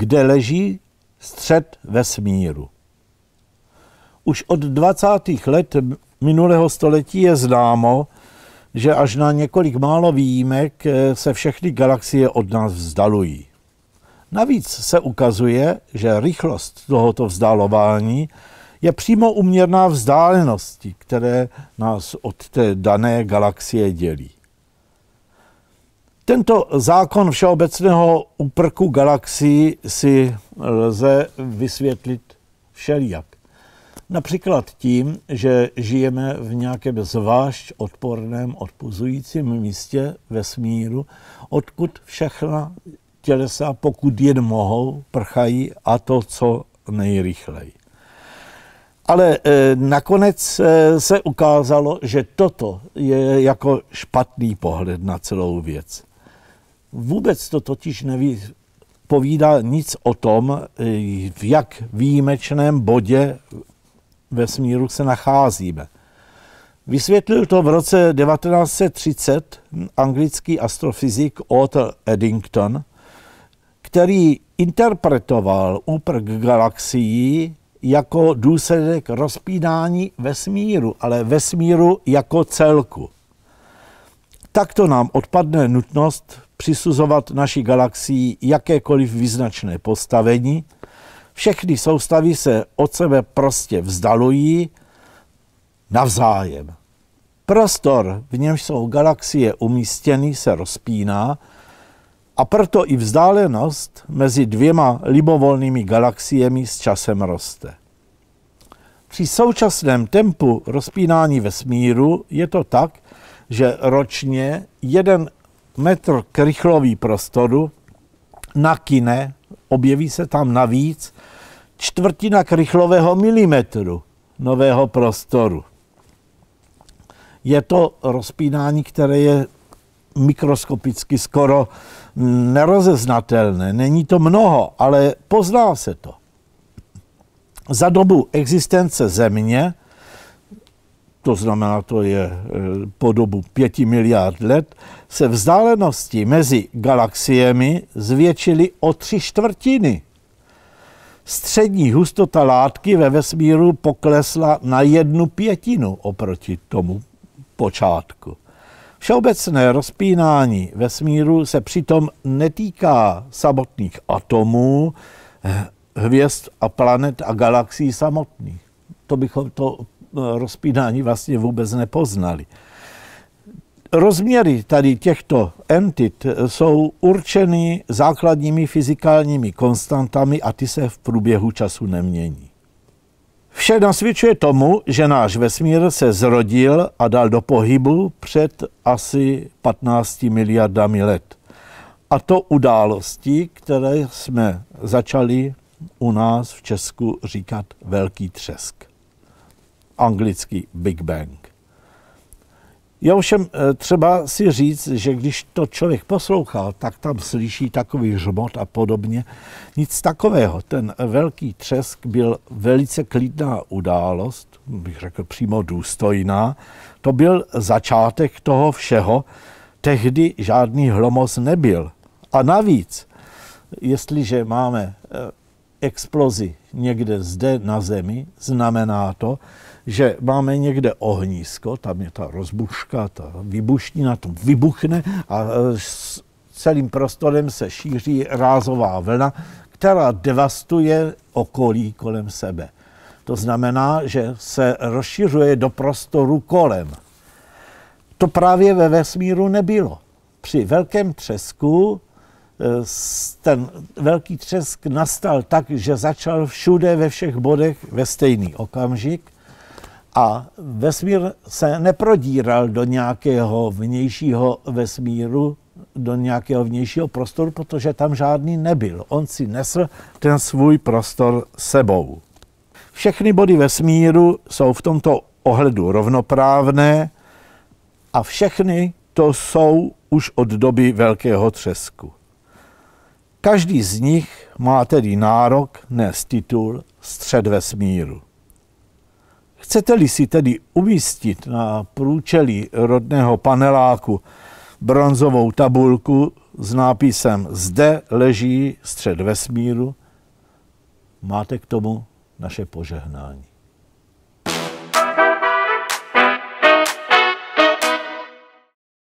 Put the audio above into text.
kde leží střed vesmíru. Už od 20. let minulého století je známo, že až na několik málo výjimek eh, se všechny galaxie od nás vzdalují. Navíc se ukazuje, že rychlost tohoto vzdálování je přímo uměrná vzdálenosti, které nás od té dané galaxie dělí. Tento zákon všeobecného úprku galaxií si lze vysvětlit všelijak. Například tím, že žijeme v nějakém zvlášť odporném, odpuzujícím místě ve smíru, odkud všechna tělesa, pokud jen mohou, prchají a to, co nejrychleji. Ale e, nakonec e, se ukázalo, že toto je jako špatný pohled na celou věc. Vůbec to totiž povídá nic o tom, eh, v jak výjimečném bodě ve smíru se nacházíme. Vysvětlil to v roce 1930 anglický astrofyzik Otto Eddington, který interpretoval úprk galaxií jako důsledek rozpínání vesmíru, ale vesmíru jako celku. Takto nám odpadne nutnost přisuzovat naší galaxii jakékoliv význačné postavení. Všechny soustavy se od sebe prostě vzdalují navzájem. Prostor, v němž jsou galaxie umístěny, se rozpíná a proto i vzdálenost mezi dvěma libovolnými galaxiemi s časem roste. Při současném tempu rozpínání vesmíru je to tak, že ročně jeden metr krychlový prostoru na kine, objeví se tam navíc čtvrtina krychlového milimetru nového prostoru. Je to rozpínání, které je mikroskopicky skoro mm, nerozeznatelné. Není to mnoho, ale pozná se to. Za dobu existence Země to znamená, to je e, po dobu 5 miliard let, se vzdálenosti mezi galaxiemi zvětšily o tři čtvrtiny. Střední hustota látky ve vesmíru poklesla na jednu pětinu oproti tomu počátku. Všeobecné rozpínání vesmíru se přitom netýká samotných atomů, eh, hvězd a planet a galaxií samotných. To bychom to rozpínání vlastně vůbec nepoznali. Rozměry tady těchto entit jsou určeny základními fyzikálními konstantami a ty se v průběhu času nemění. Vše nasvědčuje tomu, že náš vesmír se zrodil a dal do pohybu před asi 15 miliardami let. A to události, které jsme začali u nás v Česku říkat velký třesk anglický Big Bang. Je ovšem eh, třeba si říct, že když to člověk poslouchal, tak tam slyší takový žmot a podobně. Nic takového. Ten velký třesk byl velice klidná událost, bych řekl přímo důstojná. To byl začátek toho všeho. Tehdy žádný hlomoz nebyl. A navíc, jestliže máme eh, explozi někde zde na Zemi, znamená to, že máme někde ohnízko, tam je ta rozbuška, ta na to vybuchne a e, s celým prostorem se šíří rázová vlna, která devastuje okolí kolem sebe. To znamená, že se rozšiřuje do prostoru kolem. To právě ve vesmíru nebylo. Při velkém třesku e, ten velký třesk nastal tak, že začal všude ve všech bodech ve stejný okamžik – a vesmír se neprodíral do nějakého vnějšího vesmíru, do nějakého vnějšího prostoru, protože tam žádný nebyl. On si nesl ten svůj prostor sebou. Všechny body vesmíru jsou v tomto ohledu rovnoprávné a všechny to jsou už od doby velkého třesku. Každý z nich má tedy nárok nést titul střed vesmíru. Chcete-li si tedy umístit na průčelí rodného paneláku bronzovou tabulku s nápisem Zde leží střed vesmíru, máte k tomu naše požehnání.